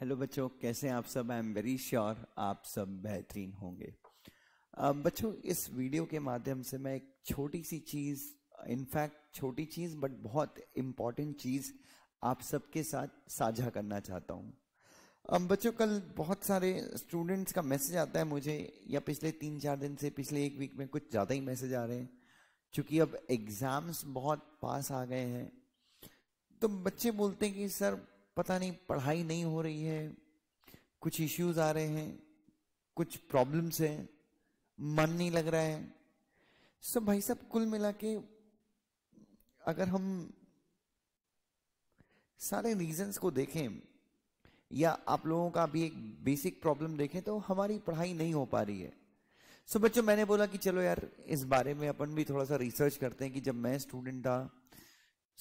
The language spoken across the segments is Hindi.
हेलो बच्चों कैसे हैं आप सब आई एम वेरी श्योर आप सब बेहतरीन होंगे बच्चों इस वीडियो के माध्यम से मैं एक छोटी सी चीज़ इनफैक्ट छोटी चीज़ बट बहुत इम्पॉर्टेंट चीज़ आप सबके साथ साझा करना चाहता हूँ बच्चों कल बहुत सारे स्टूडेंट्स का मैसेज आता है मुझे या पिछले तीन चार दिन से पिछले एक वीक में कुछ ज़्यादा ही मैसेज आ रहे हैं चूँकि अब एग्ज़ाम्स बहुत पास आ गए हैं तो बच्चे बोलते हैं कि सर पता नहीं पढ़ाई नहीं हो रही है कुछ इश्यूज आ रहे हैं कुछ प्रॉब्लम्स हैं मन नहीं लग रहा है सब भाई सब कुल मिला के अगर हम सारे रीजंस को देखें या आप लोगों का भी एक बेसिक प्रॉब्लम देखें तो हमारी पढ़ाई नहीं हो पा रही है सो बच्चों मैंने बोला कि चलो यार इस बारे में अपन भी थोड़ा सा रिसर्च करते हैं कि जब मैं स्टूडेंट था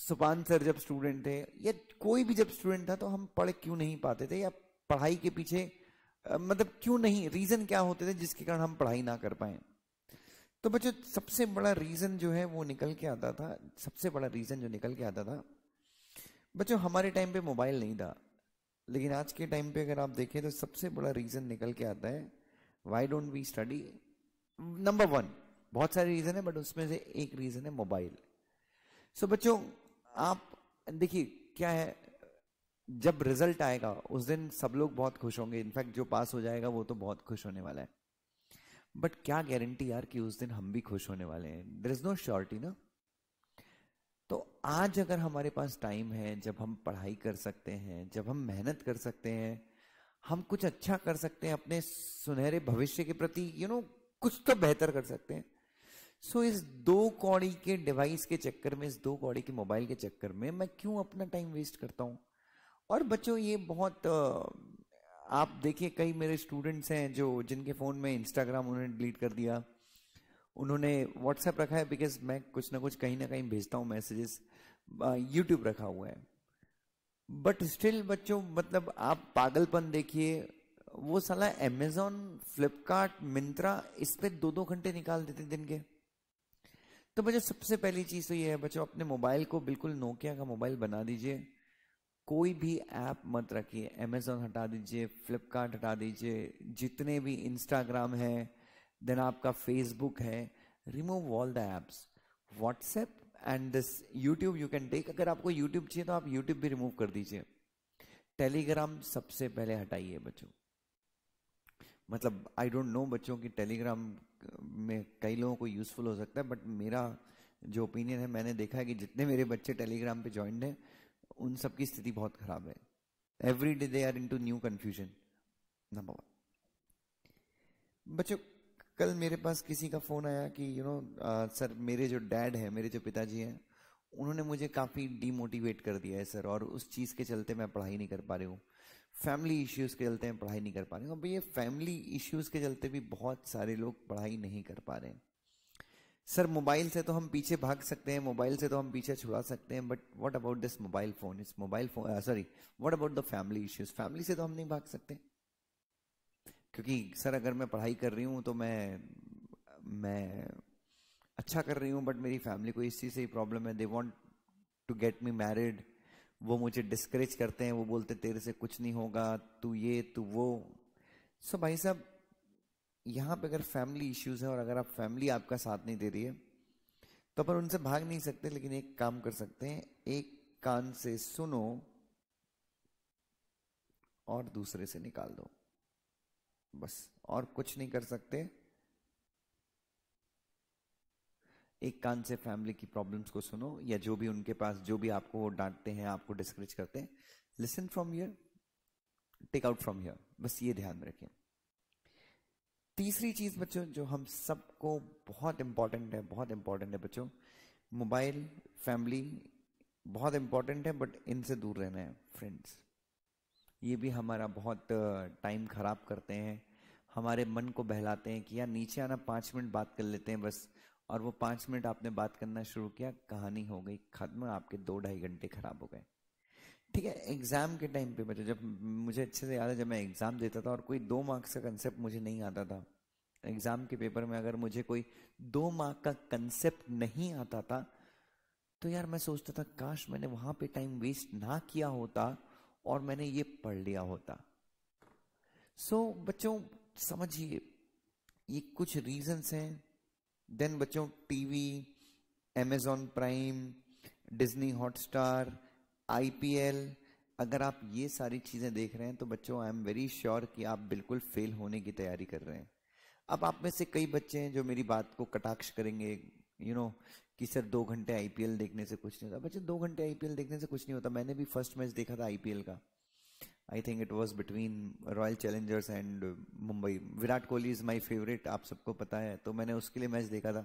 सुपान सर जब स्टूडेंट थे या कोई भी जब स्टूडेंट था तो हम पढ़ क्यों नहीं पाते थे या पढ़ाई के पीछे मतलब क्यों नहीं रीजन क्या होते थे जिसके कारण हम पढ़ाई ना कर पाए तो बच्चों सबसे बड़ा रीजन जो है वो निकल के आता था सबसे बड़ा रीजन जो निकल के आता था बच्चों हमारे टाइम पे मोबाइल नहीं था लेकिन आज के टाइम पे अगर आप देखें तो सबसे बड़ा रीजन निकल के आता है why don't we study number one बहुत सारे रीजन है बट उसमें से एक रीजन है मोबाइल सो so, बच्चों आप देखिए क्या है जब रिजल्ट आएगा उस दिन सब लोग बहुत खुश होंगे इनफैक्ट जो पास हो जाएगा वो तो बहुत खुश होने वाला है बट क्या गारंटी यार कि उस दिन हम भी खुश होने वाले हैं देर इज नो श्योरिटी ना तो आज अगर हमारे पास टाइम है जब हम पढ़ाई कर सकते हैं जब हम मेहनत कर सकते हैं हम कुछ अच्छा कर सकते हैं अपने सुनहरे भविष्य के प्रति यू you नो know, कुछ तो बेहतर कर सकते हैं सो इस दो कौड़ी के डिवाइस के चक्कर में इस दो कौड़ी के मोबाइल के चक्कर में मैं क्यों अपना टाइम वेस्ट करता हूँ और बच्चों ये बहुत आप देखिए कई मेरे स्टूडेंट्स हैं जो जिनके फ़ोन में इंस्टाग्राम उन्होंने डिलीट कर दिया उन्होंने व्हाट्सएप रखा है बिकॉज मैं कुछ ना कुछ कहीं ना कहीं भेजता हूँ मैसेजेस यूट्यूब रखा हुआ है बट स्टिल बच्चों मतलब आप पागलपन देखिए वो साला अमेजोन फ्लिपकार्ट मिंत्रा इस पर दो दो घंटे निकाल देते दिन के तो बच्चों सबसे पहली चीज तो ये है बच्चों अपने मोबाइल को बिल्कुल नोकिया का मोबाइल बना दीजिए कोई भी ऐप मत रखिए अमेजोन हटा दीजिए फ्लिपकार्ट हटा दीजिए जितने भी इंस्टाग्राम है देन आपका फेसबुक है remove all the apps WhatsApp and this YouTube you can take अगर आपको यूट्यूब चाहिए तो आप यूट्यूब भी रिमूव कर दीजिए टेलीग्राम सबसे पहले हटाइए बच्चों मतलब आई डोंट नो बच्चों की टेलीग्राम में कई लोगों को यूज़फुल हो सकता है बट मेरा जो ओपिनियन है मैंने देखा है कि जितने मेरे बच्चे टेलीग्राम पे ज्वाइंट हैं उन सबकी स्थिति बहुत खराब है every day they are into new confusion number one बच्चों कल मेरे पास किसी का फोन आया कि यू नो सर मेरे जो डैड है मेरे जो पिताजी हैं उन्होंने मुझे काफ़ी डीमोटिवेट कर दिया है सर और उस चीज़ के चलते मैं पढ़ाई नहीं कर पा रही हूँ फैमिली इश्यूज के चलते हम पढ़ाई नहीं कर पा रहे हैं भैया फैमिली इश्यूज के चलते भी बहुत सारे लोग पढ़ाई नहीं कर पा रहे हैं सर मोबाइल से तो हम पीछे भाग सकते हैं मोबाइल से तो हम पीछे छुड़ा सकते हैं but what about this mobile phone इस mobile phone sorry what about the family issues family से तो हम नहीं भाग सकते क्योंकि सर अगर मैं पढ़ाई कर रही हूँ तो मैं मैं अच्छा कर रही हूँ बट मेरी फैमिली को इस चीज़ से ही प्रॉब्लम है they want to get me married वो मुझे डिस्करेज करते हैं वो बोलते तेरे से कुछ नहीं होगा तू ये तू वो सो भाई साहब यहाँ पे अगर फैमिली इश्यूज है और अगर आप फैमिली आपका साथ नहीं दे रही है तो अपन उनसे भाग नहीं सकते लेकिन एक काम कर सकते हैं एक कान से सुनो और दूसरे से निकाल दो बस और कुछ नहीं कर सकते एक कान से फैमिली की प्रॉब्लम्स को सुनो या जो भी उनके पास जो भी आपको वो डांटते हैं आपको डिस्करेज करते हैं listen from here take out from here बस ये ध्यान में रखें तीसरी चीज बच्चों जो हम सबको बहुत इंपॉर्टेंट है बहुत इंपॉर्टेंट है बच्चों मोबाइल फैमिली बहुत इंपॉर्टेंट है बट इनसे दूर रहना है फ्रेंड्स ये भी हमारा बहुत टाइम खराब करते हैं हमारे मन को बहलाते हैं कि यार नीचे आना पांच मिनट बात कर लेते हैं बस और वो पांच मिनट आपने बात करना शुरू किया कहानी हो गई खत्म आपके दो ढाई घंटे खराब हो गए ठीक है एग्जाम के टाइम पे बच्चों जब मुझे अच्छे से याद है जब मैं एग्जाम देता था और कोई दो मार्क्स का कंसेप्ट मुझे नहीं आता था एग्जाम के पेपर में अगर मुझे कोई दो मार्क का कंसेप्ट नहीं आता था तो यार मैं सोचता था काश मैंने वहां पे टाइम वेस्ट ना किया होता और मैंने ये पढ़ लिया होता सो so, बच्चों समझिए ये कुछ रीजंस हैं देन बच्चों TV Amazon Prime Disney Hotstar IPL अगर आप ये सारी चीज़ें देख रहे हैं तो बच्चों आई एम वेरी श्योर कि आप बिल्कुल फेल होने की तैयारी कर रहे हैं अब आप में से कई बच्चे हैं जो मेरी बात को कटाक्ष करेंगे यू you नो know, कि सर दो घंटे आईपीएल देखने से कुछ नहीं होता बच्चे दो घंटे आईपीएल देखने से कुछ नहीं होता मैंने भी फर्स्ट मैच देखा था आईपीएल का I think it was between Royal Challengers and Mumbai Virat Kohli is my favourite आप सबको पता है तो मैंने उसके लिए मैच देखा था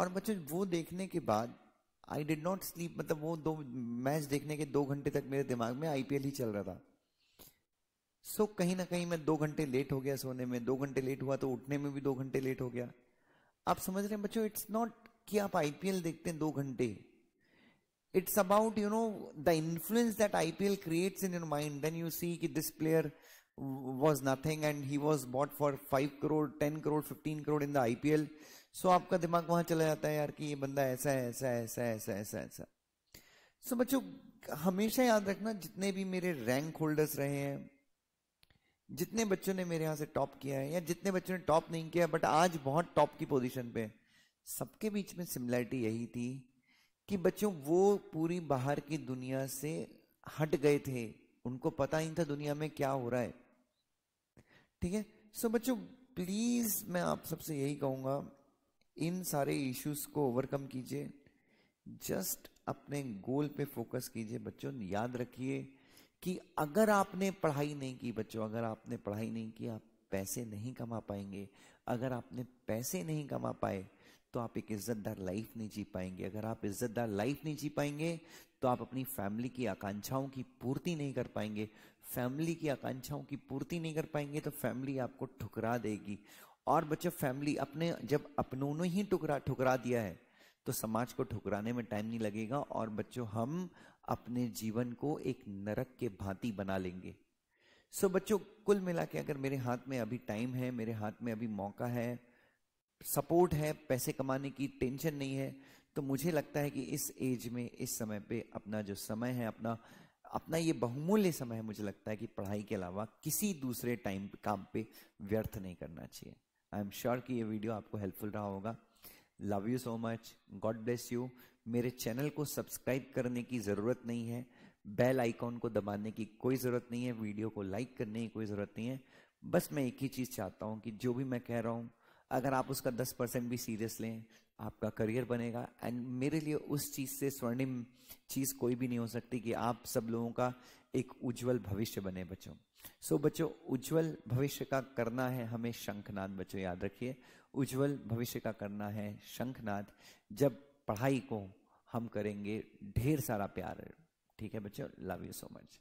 और बच्चों वो देखने के बाद आई डिड नॉट स्लीप मतलब वो दो मैच देखने के दो घंटे तक मेरे दिमाग में आईपीएल ही चल रहा था सो so, कहीं ना कहीं मैं दो घंटे लेट हो गया सोने में दो घंटे लेट हुआ तो उठने में भी दो घंटे लेट हो गया आप समझ रहे हैं बच्चों इट्स नॉट कि आप आईपीएल देखते हैं दो घंटे it's about you know the influence that IPL creates in your mind when you see that this player was nothing and he was bought for 5 crore 10 crore 15 crore in the IPL so so, आपका दिमाग वहां चला जाता है यार कि ये बंदा ऐसा है ऐसा है ऐसा है ऐसा ऐसा ऐसा सो so, बच्चों हमेशा याद रखना जितने भी मेरे रैंक होल्डर्स रहे हैं जितने बच्चों ने मेरे यहां से टॉप किया है या जितने बच्चों ने टॉप नहीं किया बट आज बहुत टॉप की पोजीशन पे सबके बीच में सिमिलरिटी यही थी कि बच्चों वो पूरी बाहर की दुनिया से हट गए थे उनको पता ही नहीं था दुनिया में क्या हो रहा है ठीक है सो बच्चों प्लीज मैं आप सबसे यही कहूंगा इन सारे इश्यूज को ओवरकम कीजिए जस्ट अपने गोल पे फोकस कीजिए बच्चों याद रखिए कि अगर आपने पढ़ाई नहीं की बच्चों अगर आपने पढ़ाई नहीं की आप पैसे नहीं कमा पाएंगे अगर आपने पैसे नहीं कमा पाए तो आप एक इज्जतदार लाइफ नहीं जी पाएंगे अगर आप इज्जतदार लाइफ नहीं जी पाएंगे तो आप अपनी फैमिली की आकांक्षाओं की पूर्ति नहीं कर पाएंगे फैमिली की आकांक्षाओं की पूर्ति नहीं कर पाएंगे तो फैमिली आपको ठुकरा देगी और बच्चों फैमिली अपने जब अपनों ने ही ठुकरा ठुकरा दिया है तो समाज को ठुकराने में टाइम नहीं लगेगा और बच्चों हम अपने जीवन को एक नरक के भांति बना लेंगे सो बच्चों कुल मिला के अगर मेरे हाथ में अभी टाइम है मेरे हाथ में अभी मौका है सपोर्ट है पैसे कमाने की टेंशन नहीं है तो मुझे लगता है कि इस एज में इस समय पे अपना जो समय है अपना अपना ये बहुमूल्य समय है मुझे लगता है कि पढ़ाई के अलावा किसी दूसरे टाइम काम पे व्यर्थ नहीं करना चाहिए आई एम श्योर कि ये वीडियो आपको हेल्पफुल रहा होगा love you so much God bless you मेरे चैनल को सब्सक्राइब करने की ज़रूरत नहीं है बेल आइकॉन को दबाने की कोई ज़रूरत नहीं है वीडियो को लाइक करने की कोई ज़रूरत नहीं है बस मैं एक ही चीज़ चाहता हूँ कि जो भी मैं कह रहा हूँ अगर आप उसका दस परसेंट भी सीरियस लें आपका करियर बनेगा एंड मेरे लिए उस चीज़ से स्वर्णिम चीज़ कोई भी नहीं हो सकती कि आप सब लोगों का एक उज्जवल भविष्य बने बच्चों सो so, बच्चों उज्जवल भविष्य का करना है हमें शंखनाद बच्चों याद रखिए उज्जवल भविष्य का करना है शंखनाद जब पढ़ाई को हम करेंगे ढेर सारा प्यार ठीक है बच्चों लव यू सो मच